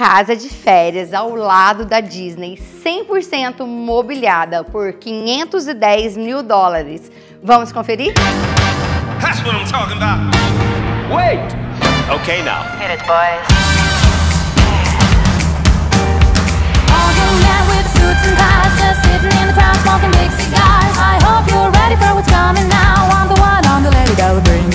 casa de férias ao lado da Disney, 100% mobiliada por 510 mil dólares. Vamos conferir? That's what I'm talking about. Wait. Okay now. Hit it, boys. smoking big cigars. I hope you're ready for what's coming now. I'm the one, the lady bring.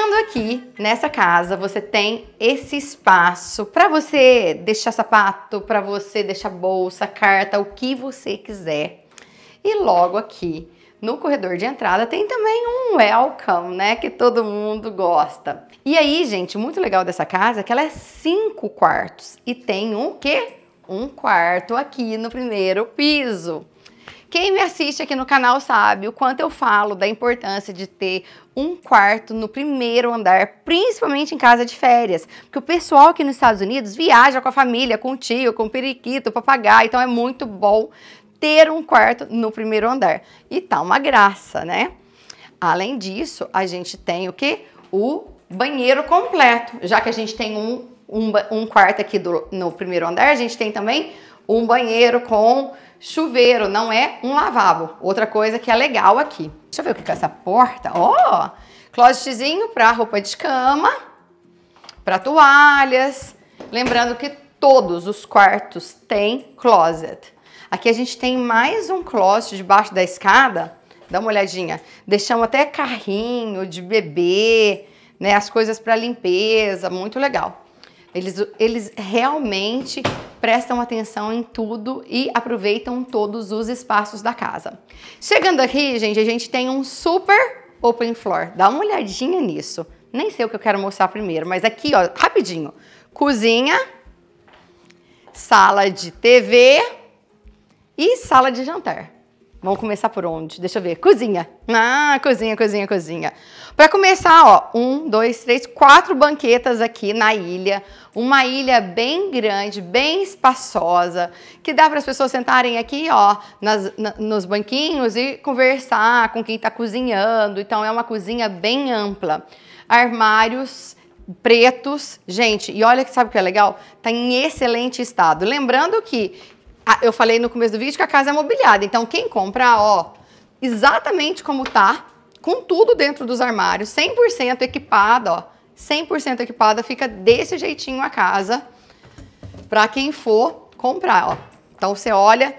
Chegando aqui nessa casa, você tem esse espaço para você deixar sapato, para você deixar bolsa, carta, o que você quiser. E logo aqui no corredor de entrada tem também um welcome, né? Que todo mundo gosta. E aí, gente, muito legal dessa casa é que ela é cinco quartos e tem um quê? Um quarto aqui no primeiro piso. Quem me assiste aqui no canal sabe o quanto eu falo da importância de ter um quarto no primeiro andar, principalmente em casa de férias, porque o pessoal aqui nos Estados Unidos viaja com a família, com o tio, com o periquito, o papagaio, então é muito bom ter um quarto no primeiro andar. E tá uma graça, né? Além disso, a gente tem o que? O banheiro completo, já que a gente tem um, um, um quarto aqui do, no primeiro andar, a gente tem também um banheiro com chuveiro, não é um lavabo. Outra coisa que é legal aqui. Deixa eu ver o que é essa porta. Ó, oh, closetzinho para roupa de cama, para toalhas. Lembrando que todos os quartos têm closet. Aqui a gente tem mais um closet debaixo da escada. Dá uma olhadinha. Deixamos até carrinho de bebê, né? As coisas para limpeza, muito legal. Eles, eles realmente prestam atenção em tudo e aproveitam todos os espaços da casa. Chegando aqui, gente, a gente tem um super open floor. Dá uma olhadinha nisso. Nem sei o que eu quero mostrar primeiro, mas aqui, ó, rapidinho. Cozinha, sala de TV e sala de jantar. Vamos começar por onde? Deixa eu ver. Cozinha. Ah, cozinha, cozinha, cozinha. Para começar, ó, um, dois, três, quatro banquetas aqui na ilha. Uma ilha bem grande, bem espaçosa, que dá para as pessoas sentarem aqui, ó, nas, na, nos banquinhos e conversar com quem está cozinhando. Então, é uma cozinha bem ampla. Armários pretos. Gente, e olha que sabe o que é legal? Tá em excelente estado. Lembrando que ah, eu falei no começo do vídeo que a casa é mobiliada. Então, quem comprar, ó, exatamente como tá, com tudo dentro dos armários, 100% equipada, ó. 100% equipada, fica desse jeitinho a casa para quem for comprar, ó. Então você olha.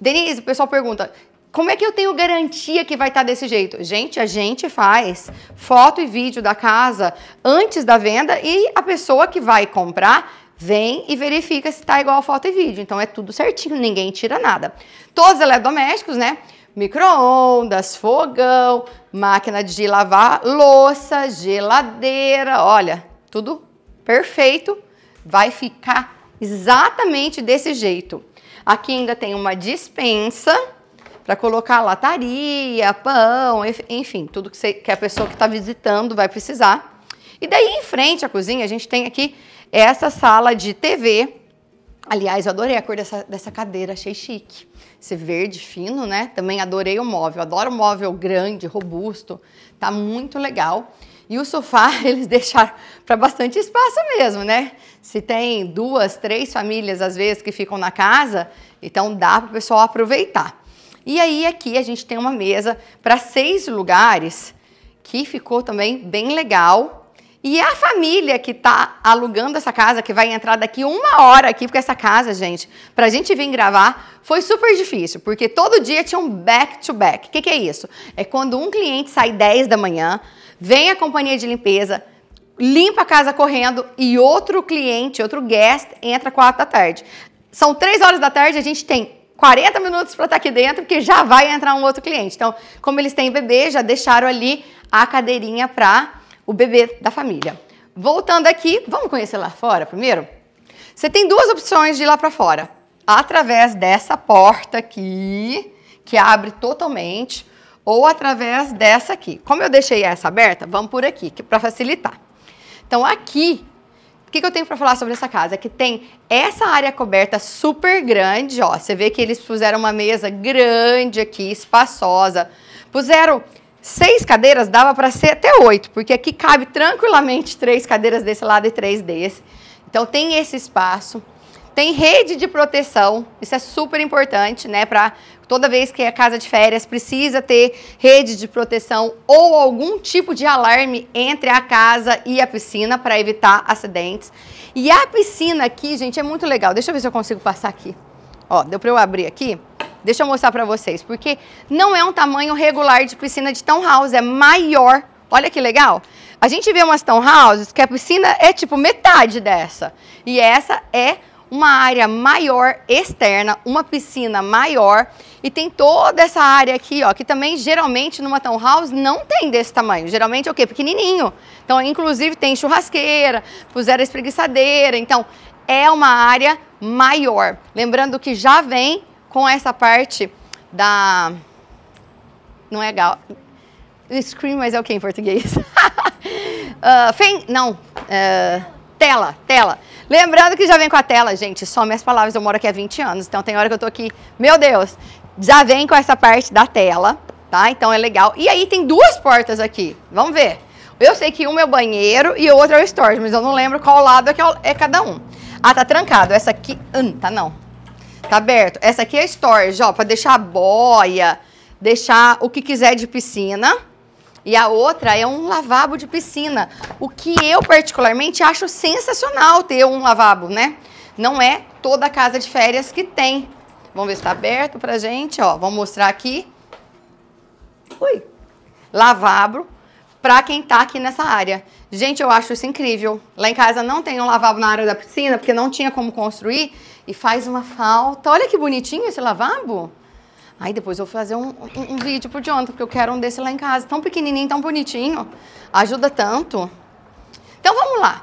Denise, o pessoal pergunta: como é que eu tenho garantia que vai estar tá desse jeito? Gente, a gente faz foto e vídeo da casa antes da venda e a pessoa que vai comprar vem e verifica se está igual foto e vídeo. Então é tudo certinho, ninguém tira nada. Todos eletrodomésticos, né? Micro-ondas, fogão, máquina de lavar louça, geladeira, olha, tudo perfeito. Vai ficar exatamente desse jeito. Aqui ainda tem uma dispensa para colocar lataria, pão, enfim, tudo que, você, que a pessoa que está visitando vai precisar. E daí em frente à cozinha, a gente tem aqui essa sala de TV, aliás, eu adorei a cor dessa, dessa cadeira, achei chique. Esse verde fino, né? Também adorei o móvel, adoro móvel grande, robusto, tá muito legal. E o sofá eles deixaram para bastante espaço mesmo, né? Se tem duas, três famílias às vezes que ficam na casa, então dá para o pessoal aproveitar. E aí aqui a gente tem uma mesa para seis lugares que ficou também bem legal. E a família que está alugando essa casa, que vai entrar daqui uma hora aqui, porque essa casa, gente, para a gente vir gravar, foi super difícil, porque todo dia tinha um back-to-back. O que, que, é isso? É quando um cliente sai 10 da manhã, vem a companhia de limpeza, limpa a casa correndo e outro cliente, outro guest, entra 4 da tarde. São 3 horas da tarde, a gente tem 40 minutos para estar tá aqui dentro, porque já vai entrar um outro cliente. Então, como eles têm bebê, já deixaram ali a cadeirinha para o bebê da família. Voltando aqui, vamos conhecer lá fora primeiro? Você tem duas opções de ir lá para fora. Através dessa porta aqui, que abre totalmente, ou através dessa aqui. Como eu deixei essa aberta, vamos por aqui, é para facilitar. Então aqui, o que, que eu tenho para falar sobre essa casa? É que tem essa área coberta super grande, ó. Você vê que eles puseram uma mesa grande aqui, espaçosa. Puseram seis cadeiras dava para ser até oito, porque aqui cabe tranquilamente três cadeiras desse lado e três desse. Então tem esse espaço. Tem rede de proteção, isso é super importante, né? Para toda vez que é casa de férias, precisa ter rede de proteção ou algum tipo de alarme entre a casa e a piscina para evitar acidentes. E a piscina aqui, gente, é muito legal. Deixa eu ver se eu consigo passar aqui. Ó, deu para eu abrir aqui? Deixa eu mostrar para vocês, porque não é um tamanho regular de piscina de townhouse, é maior. Olha que legal. A gente vê umas townhouses que a piscina é tipo metade dessa. E essa é uma área maior externa, uma piscina maior e tem toda essa área aqui, ó, que também geralmente numa townhouse não tem desse tamanho. Geralmente é o quê? Pequenininho. Então, inclusive tem churrasqueira, puseram espreguiçadeira, então é uma área maior. Lembrando que já vem com essa parte da. Não é gal. Screen, mas é o que em português? uh, Não. Uh, tela, tela. Lembrando que já vem com a tela, gente. Só minhas palavras, eu moro aqui há 20 anos, então tem hora que eu tô aqui. Meu Deus! Já vem com essa parte da tela, tá? Então é legal. E aí tem duas portas aqui. Vamos ver. Eu sei que uma é o banheiro e outra é o storage, mas eu não lembro qual lado é, é, é cada um. Ah, tá trancado. Essa aqui. Hum, tá não. Tá aberto. Essa aqui é a storage, ó, para deixar a boia, deixar o que quiser de piscina. E a outra é um lavabo de piscina, o que eu particularmente acho sensacional ter um lavabo, né? Não é toda casa de férias que tem. Vamos ver se tá aberto pra gente, ó. Vamos mostrar aqui. Ui. Lavabo para quem tá aqui nessa área. Gente, eu acho isso incrível. Lá em casa não tem um lavabo na área da piscina, porque não tinha como construir, e faz uma falta. Olha que bonitinho esse lavabo. Aí depois eu vou fazer um, um, um vídeo por Jonathan, porque eu quero um desse lá em casa. Tão pequenininho, tão bonitinho. Ajuda tanto. Então vamos lá.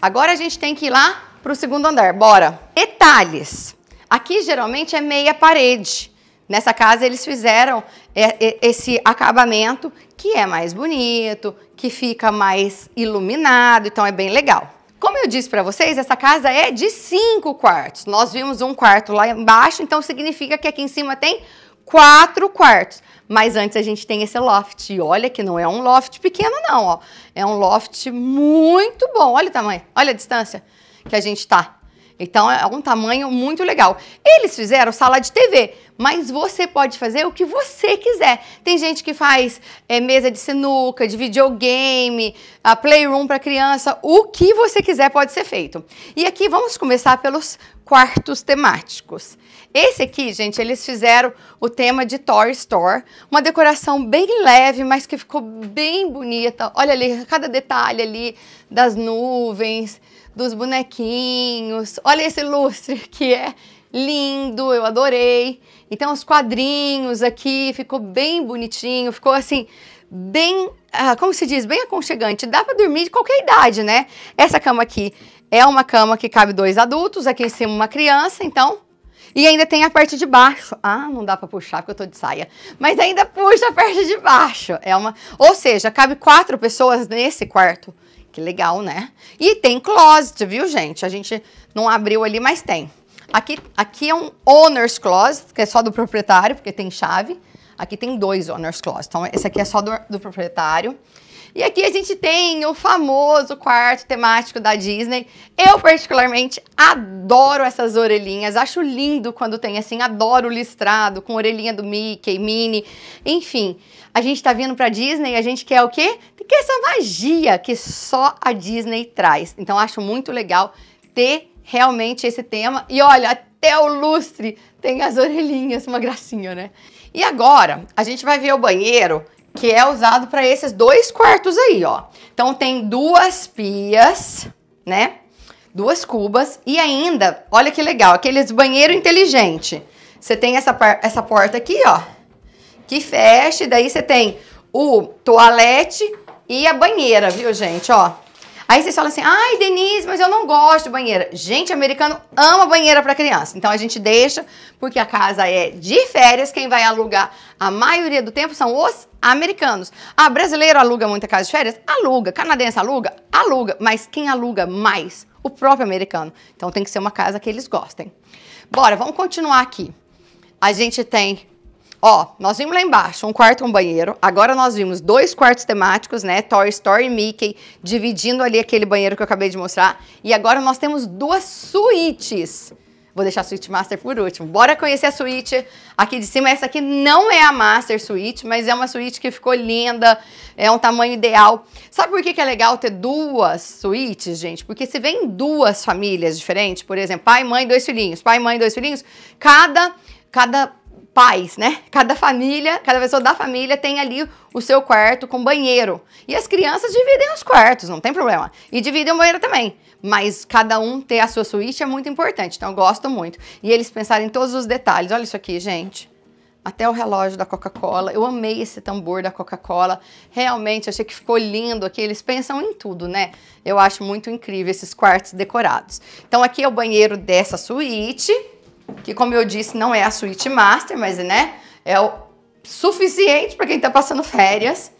Agora a gente tem que ir lá pro segundo andar. Bora. Detalhes. Aqui geralmente é meia parede. Nessa casa eles fizeram é, é, esse acabamento que é mais bonito, que fica mais iluminado, então é bem legal. Como eu disse para vocês, essa casa é de cinco quartos. Nós vimos um quarto lá embaixo, então significa que aqui em cima tem quatro quartos. Mas antes a gente tem esse loft. E olha que não é um loft pequeno não, ó. É um loft muito bom. Olha o tamanho, olha a distância que a gente está. Então é um tamanho muito legal. Eles fizeram sala de TV, mas você pode fazer o que você quiser. Tem gente que faz é, mesa de sinuca, de videogame, a playroom para criança, o que você quiser pode ser feito. E aqui vamos começar pelos quartos temáticos. Esse aqui, gente, eles fizeram o tema de Toy Store, uma decoração bem leve, mas que ficou bem bonita. Olha ali, cada detalhe ali das nuvens, dos bonequinhos. Olha esse lustre que é lindo, eu adorei. Então os quadrinhos aqui, ficou bem bonitinho, ficou assim bem, ah, como se diz, bem aconchegante. Dá para dormir de qualquer idade, né? Essa cama aqui é uma cama que cabe dois adultos, aqui em cima uma criança, então e ainda tem a parte de baixo. Ah, não dá para puxar porque eu tô de saia. Mas ainda puxa a parte de baixo. É uma, ou seja, cabe quatro pessoas nesse quarto. Que legal, né? E tem closet, viu, gente? A gente não abriu ali, mas tem. Aqui, aqui é um owner's closet, que é só do proprietário, porque tem chave. Aqui tem dois owner's closet. Então, esse aqui é só do, do proprietário. E aqui a gente tem o famoso quarto temático da Disney. Eu, particularmente, adoro essas orelhinhas. Acho lindo quando tem assim, adoro listrado, com orelhinha do Mickey, Minnie, enfim. A gente tá vindo pra Disney e a gente quer o quê? Quer essa magia que só a Disney traz. Então, acho muito legal ter realmente esse tema. E olha, até o lustre tem as orelhinhas, uma gracinha, né? E agora, a gente vai ver o banheiro que é usado para esses dois quartos aí, ó. Então tem duas pias, né? Duas cubas e ainda, olha que legal, aqueles banheiro inteligente. Você tem essa, essa porta aqui, ó, que fecha e daí você tem o toalete e a banheira, viu, gente, ó. Aí vocês falam assim, ai Denise, mas eu não gosto de banheira. Gente, americano ama banheira para criança. Então a gente deixa, porque a casa é de férias, quem vai alugar a maioria do tempo são os americanos. Ah, brasileiro aluga muita casa de férias? Aluga. Canadense aluga? Aluga. Mas quem aluga mais? O próprio americano. Então tem que ser uma casa que eles gostem. Bora, vamos continuar aqui. A gente tem Ó, nós vimos lá embaixo um quarto, um banheiro. Agora nós vimos dois quartos temáticos, né? Toy Story e Mickey, dividindo ali aquele banheiro que eu acabei de mostrar. E agora nós temos duas suítes. Vou deixar a suíte master por último. Bora conhecer a suíte aqui de cima. Essa aqui não é a master suíte, mas é uma suíte que ficou linda, é um tamanho ideal. Sabe por que, que é legal ter duas suítes, gente? Porque se vem duas famílias diferentes, por exemplo, pai, mãe, dois filhinhos, pai, mãe, dois filhinhos, cada, cada pais, né? Cada família, cada pessoa da família tem ali o seu quarto com banheiro. E as crianças dividem os quartos, não tem problema. E dividem o banheiro também. Mas cada um ter a sua suíte é muito importante, então eu gosto muito. E eles pensarem em todos os detalhes. Olha isso aqui, gente. Até o relógio da Coca-Cola. Eu amei esse tambor da Coca-Cola. Realmente achei que ficou lindo aqui. Eles pensam em tudo, né? Eu acho muito incrível esses quartos decorados. Então aqui é o banheiro dessa suíte que como eu disse, não é a suíte master, mas né, é o suficiente para quem está passando férias.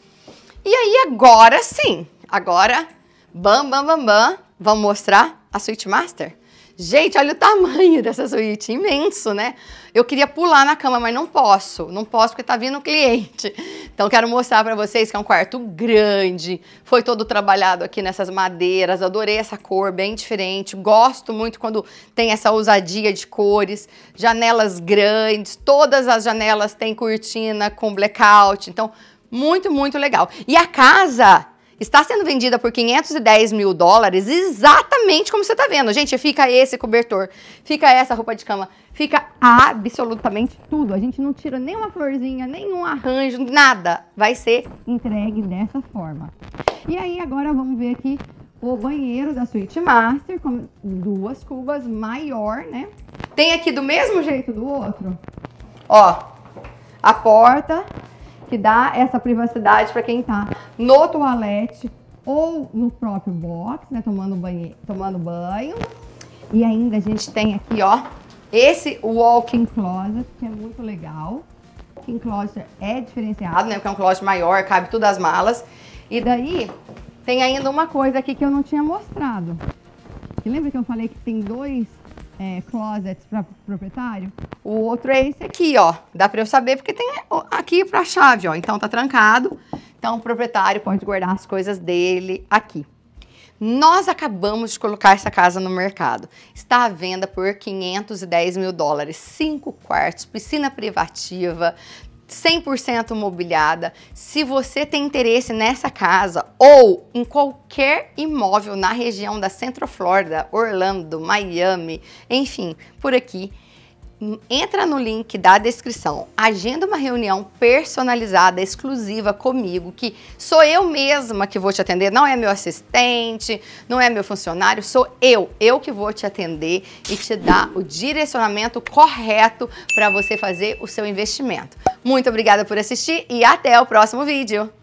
E aí agora sim, agora, bam, bam, bam, bam, vamos mostrar a suíte master? Gente, olha o tamanho dessa suíte, imenso, né? Eu queria pular na cama, mas não posso, não posso porque tá vindo o cliente. Então quero mostrar para vocês que é um quarto grande, foi todo trabalhado aqui nessas madeiras, adorei essa cor, bem diferente, gosto muito quando tem essa ousadia de cores, janelas grandes, todas as janelas têm cortina com blackout, então muito, muito legal. E a casa está sendo vendida por 510 mil dólares, exatamente como você está vendo. Gente, fica esse cobertor, fica essa roupa de cama, fica absolutamente tudo. A gente não tira nenhuma florzinha, nenhum arranjo, nada. Vai ser entregue dessa forma. E aí agora vamos ver aqui o banheiro da suíte master com duas cubas maior, né? Tem aqui do mesmo jeito do outro. Ó, a porta que dá essa privacidade para quem está no toalete ou no próprio box, né, tomando banho, tomando banho. E ainda a gente tem aqui, ó, esse walk-in closet, que é muito legal. Walk-in closet é diferenciado, né, porque é um closet maior, cabe tudo as malas. E daí tem ainda uma coisa aqui que eu não tinha mostrado. E lembra que eu falei que tem dois é, closets para proprietário? O outro é esse aqui, ó. Dá para eu saber porque tem aqui para a chave, ó. Então tá trancado. Então o proprietário pode guardar as coisas dele aqui. Nós acabamos de colocar essa casa no mercado. Está à venda por 510 mil dólares, cinco quartos, piscina privativa, 100% mobiliada. Se você tem interesse nessa casa ou em qualquer imóvel na região da Centro Flórida, Orlando, Miami, enfim, por aqui, entra no link da descrição, agenda uma reunião personalizada, exclusiva comigo, que sou eu mesma que vou te atender, não é meu assistente, não é meu funcionário, sou eu, eu que vou te atender e te dar o direcionamento correto para você fazer o seu investimento. Muito obrigada por assistir e até o próximo vídeo!